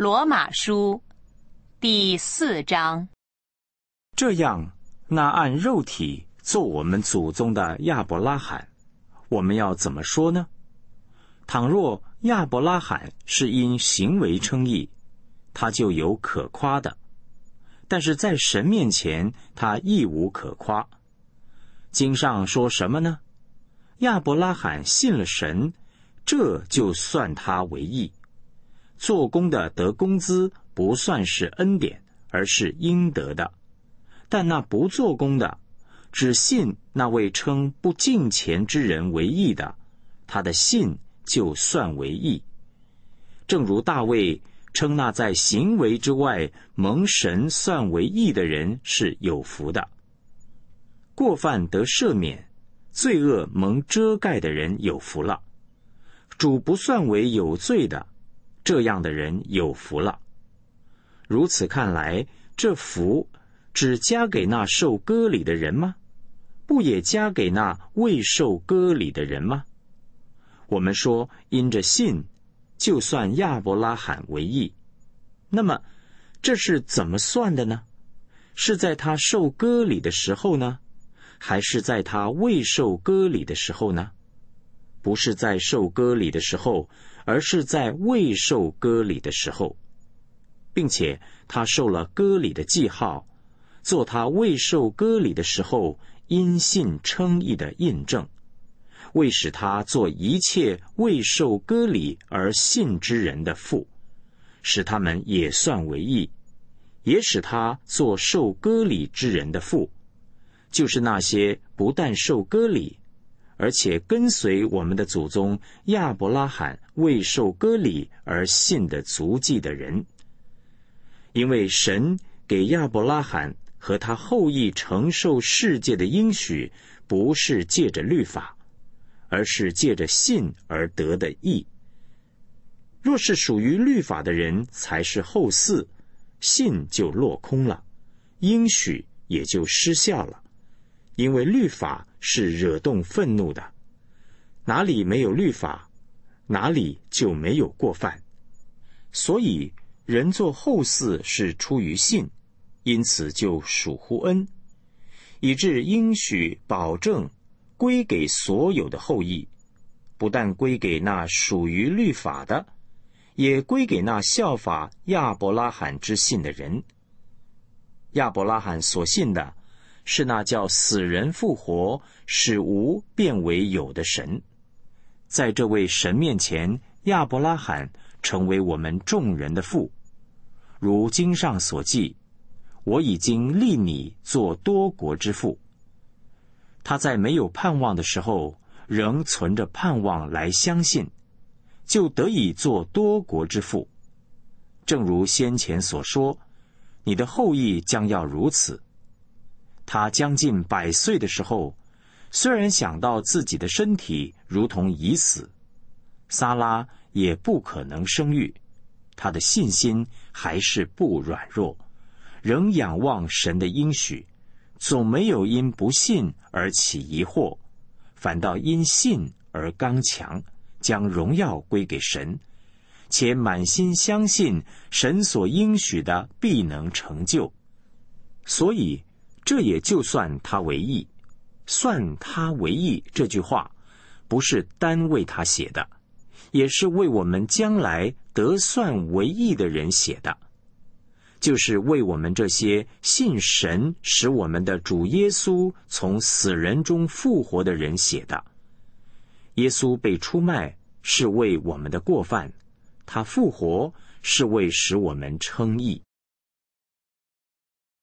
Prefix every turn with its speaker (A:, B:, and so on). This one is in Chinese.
A: 罗马书第四章：这样，那按肉体做我们祖宗的亚伯拉罕，我们要怎么说呢？倘若亚伯拉罕是因行为称义，他就有可夸的；但是在神面前，他亦无可夸。经上说什么呢？亚伯拉罕信了神，这就算他为义。做工的得工资不算是恩典，而是应得的；但那不做工的，只信那位称不敬钱之人为义的，他的信就算为义。正如大卫称那在行为之外蒙神算为义的人是有福的，过犯得赦免、罪恶蒙遮盖的人有福了。主不算为有罪的。这样的人有福了。如此看来，这福只加给那受割礼的人吗？不也加给那未受割礼的人吗？我们说，因着信，就算亚伯拉罕为义。那么，这是怎么算的呢？是在他受割礼的时候呢，还是在他未受割礼的时候呢？不是在受割礼的时候。而是在未受割礼的时候，并且他受了割礼的记号，做他未受割礼的时候因信称义的印证，为使他做一切未受割礼而信之人的父，使他们也算为义，也使他做受割礼之人的父，就是那些不但受割礼。而且跟随我们的祖宗亚伯拉罕为受割礼而信的足迹的人，因为神给亚伯拉罕和他后裔承受世界的应许，不是借着律法，而是借着信而得的义。若是属于律法的人才是后嗣，信就落空了，应许也就失效了。因为律法是惹动愤怒的，哪里没有律法，哪里就没有过犯。所以人做后嗣是出于信，因此就属乎恩，以致应许保证归给所有的后裔，不但归给那属于律法的，也归给那效法亚伯拉罕之信的人。亚伯拉罕所信的。是那叫死人复活、使无变为有的神，在这位神面前，亚伯拉罕成为我们众人的父。如经上所记，我已经立你做多国之父。他在没有盼望的时候，仍存着盼望来相信，就得以做多国之父。正如先前所说，你的后裔将要如此。他将近百岁的时候，虽然想到自己的身体如同已死，撒拉也不可能生育，他的信心还是不软弱，仍仰望神的应许，总没有因不信而起疑惑，反倒因信而刚强，将荣耀归给神，且满心相信神所应许的必能成就，所以。这也就算他为义，算他为义这句话，不是单为他写的，也是为我们将来得算为义的人写的，就是为我们这些信神使我们的主耶稣从死人中复活的人写的。耶稣被出卖是为我们的过犯，他复活是为使我们称义。